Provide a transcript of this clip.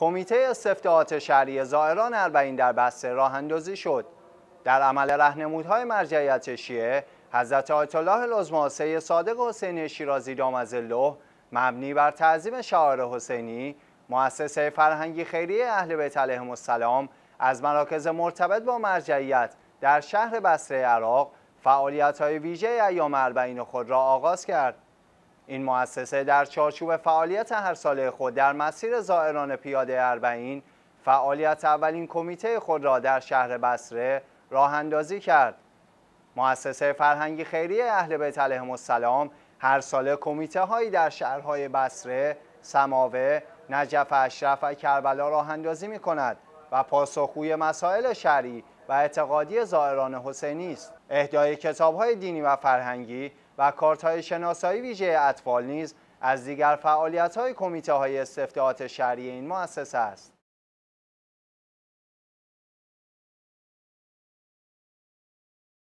کمیته استفتاعات شهری زائران اربعین در بسته راه اندازی شد. در عمل رهنمودهای مرجعیت شیعه حضرت آیت الله العظم صادق حسینی شیرازی دامز الله مبنی بر تعظیم شعار حسینی مؤسسه فرهنگی خیریه اهل بیت علیهم السلام از مراکز مرتبط با مرجعیت در شهر بصره عراق فعالیت های ویژه ایام اربعین خود را آغاز کرد این مؤسسه در چارچوب فعالیت هر ساله خود در مسیر زائران پیاده اربعین فعالیت اولین کمیته خود را در شهر بصره راه اندازی کرد. مؤسسه فرهنگی خیریه اهل بیت علیهم السلام هر ساله کمیته هایی در شهرهای بصره، سماوه، نجف اشرف و کربلا راه اندازی می کند و پاسخگوی مسائل شهری و اعتقادی زائران حسینی است. اهدای کتاب های دینی و فرهنگی و کارتهای شناسایی ویژه اطفال نیز از دیگر های کمیته های استفتاحات شهری این مؤسسه است.